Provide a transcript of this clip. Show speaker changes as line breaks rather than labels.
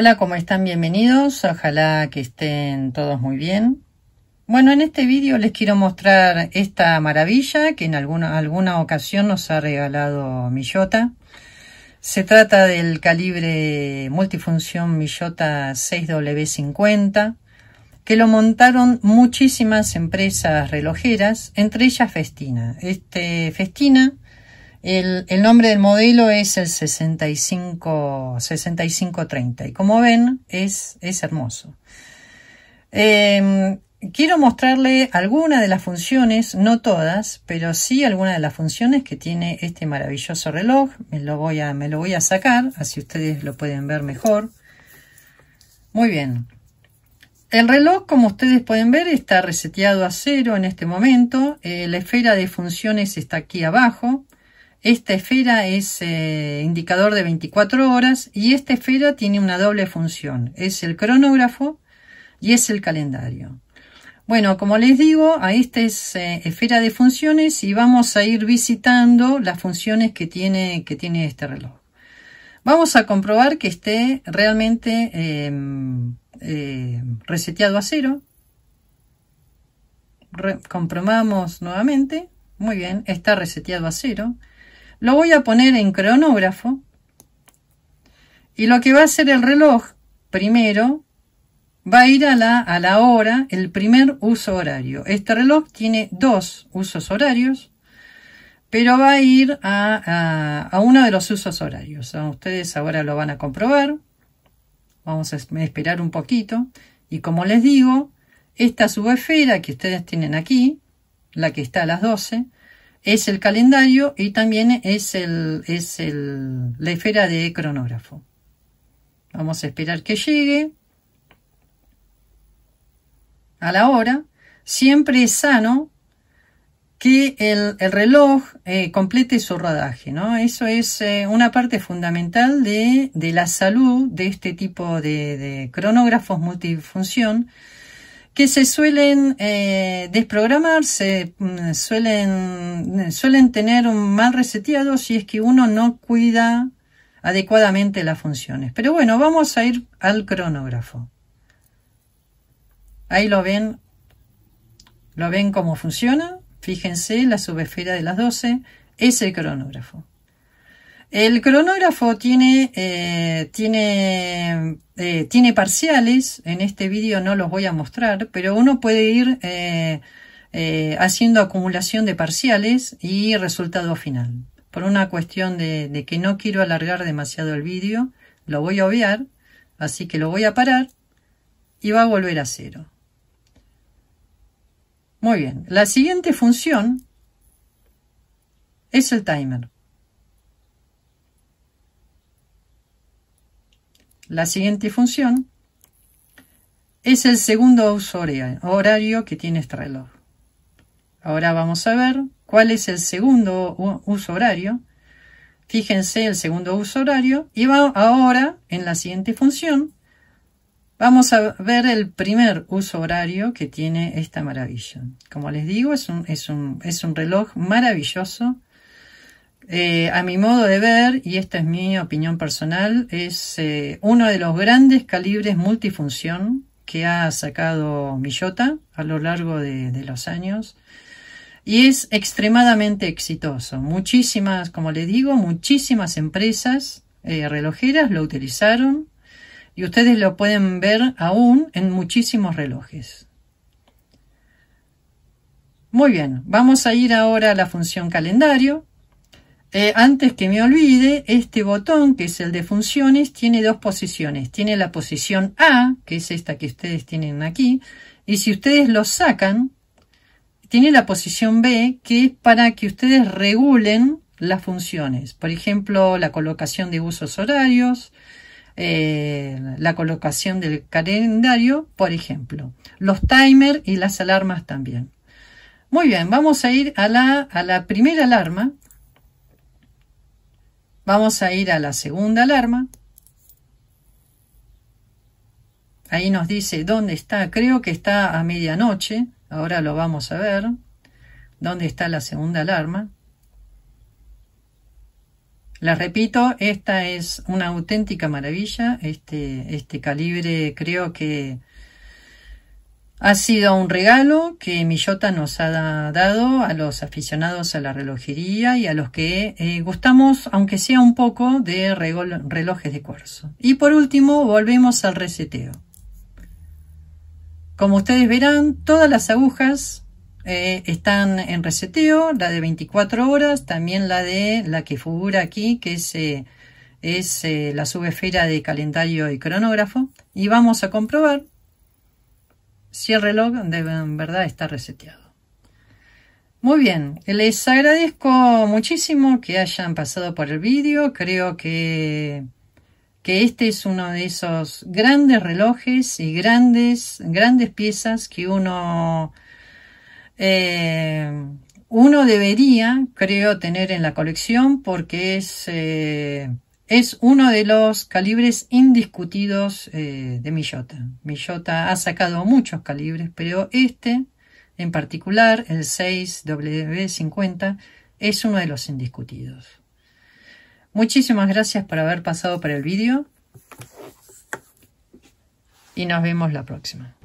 Hola, ¿cómo están? Bienvenidos. Ojalá que estén todos muy bien. Bueno, en este vídeo les quiero mostrar esta maravilla que en alguna, alguna ocasión nos ha regalado Miyota. Se trata del calibre multifunción Miyota 6W50 que lo montaron muchísimas empresas relojeras, entre ellas Festina. Este Festina el, nombre del modelo es el 65, 6530 y como ven es, es hermoso. Em, quiero mostrarle algunas de las funciones, no todas, pero sí algunas de las funciones que tiene este maravilloso reloj. Me lo voy a, me lo voy a sacar, así ustedes lo pueden ver mejor. Muy bien. El reloj, como ustedes pueden ver, está reseteado a cero en este momento. Eh, la esfera de funciones está aquí abajo. Esta esfera es eh, indicador de 24 horas y esta esfera tiene una doble función. Es el cronógrafo y es el calendario. Bueno, como les digo, a esta es eh, esfera de funciones y vamos a ir visitando las funciones que tiene, que tiene este reloj. Vamos a comprobar que esté realmente em, em, reseteado a cero. comprobamos nuevamente. Muy bien, está reseteado a cero. Lo voy a poner en cronógrafo. Y lo que va a hacer el reloj primero va a ir a la, a la hora, el primer uso horario. Este reloj tiene dos usos horarios, pero va a ir a, a, a uno de los usos horarios. Ah, ustedes ahora lo van a comprobar. Vamos a esperar un poquito. Y como les digo, esta subesfera que ustedes tienen aquí, la que está a las 12, es el calendario y también es, el, es el, la esfera de cronógrafo. Vamos a esperar que llegue a la hora. Siempre es sano que el, el reloj eh, complete su rodaje, ¿no? Eso es eh, una parte fundamental de, de, la salud de este tipo de cronógrafos multifunción que se suelen eh, desprogramar, se mm, suelen, suelen tener un mal reseteado si es que uno no cuida adecuadamente las funciones. Pero bueno, vamos a ir al cronógrafo. Ahí lo ven, lo ven cómo funciona. Fíjense la subesfera de las 12 es el cronógrafo. El cronógrafo eh, eh, tiene, parciales, en este vídeo no los voy a mostrar, pero uno puede ir eh, haciendo acumulación de parciales y resultado final. Por una cuestión de, de que no quiero alargar demasiado el vídeo, lo voy a obviar, así que lo voy a parar y va a volver a cero. Muy bien, la siguiente función es el timer. La siguiente función es el segundo uso horario que tiene este reloj. Ahora vamos a ver cuál es el segundo uso horario. Fíjense el segundo uso horario y ahora en la siguiente función Vamos a ver el primer uso horario que tiene esta maravilla. Como les digo, es un reloj maravilloso eh, a mi modo de ver, y esta es mi opinión personal, es eh, uno de los grandes calibres multifunción que ha sacado Miyota a lo largo de, los años. Y es extremadamente exitoso. Muchísimas, como le digo, muchísimas empresas eh, relojeras lo utilizaron y ustedes lo pueden ver aún en muchísimos relojes. Muy bien, vamos a ir ahora a la función calendario. Eh, antes que me olvide, este botón, que es el de funciones, tiene dos posiciones. Tiene la posición A, que es esta que ustedes tienen aquí, y si ustedes lo sacan, tiene la posición B, que es para que ustedes regulen las funciones. Por ejemplo, la colocación de usos horarios, eh, la colocación del calendario, por ejemplo. Los timers y las alarmas también. Muy bien, vamos a ir a la, a la primera alarma Vamos a ir a la segunda alarma. Ahí nos dice dónde está. Creo que está a medianoche. Ahora lo vamos a ver. ¿Dónde está la segunda alarma? La repito, esta es una auténtica maravilla. Este, este calibre creo que ha sido un regalo que Millota nos ha dado a los aficionados a la relojería y a los que eh, gustamos, aunque sea un poco, de relojes de cuarzo. Y por último, volvemos al reseteo. Como ustedes verán, todas las agujas eh, están en reseteo, la de 24 horas, también la de la que figura aquí, que es eh, la subesfera de calendario y cronógrafo. Y vamos a comprobar si el reloj en verdad está reseteado. Muy bien, les agradezco muchísimo que hayan pasado por el vídeo. Creo que, que este es uno de esos grandes relojes y grandes, grandes piezas que uno, eh, uno debería, creo, tener en la colección porque es... Eh, es uno de los calibres indiscutidos eh, de Miyota. Miyota ha sacado muchos calibres, pero este en particular, el 6W50, es uno de los indiscutidos. Muchísimas gracias por haber pasado por el vídeo y nos vemos la próxima.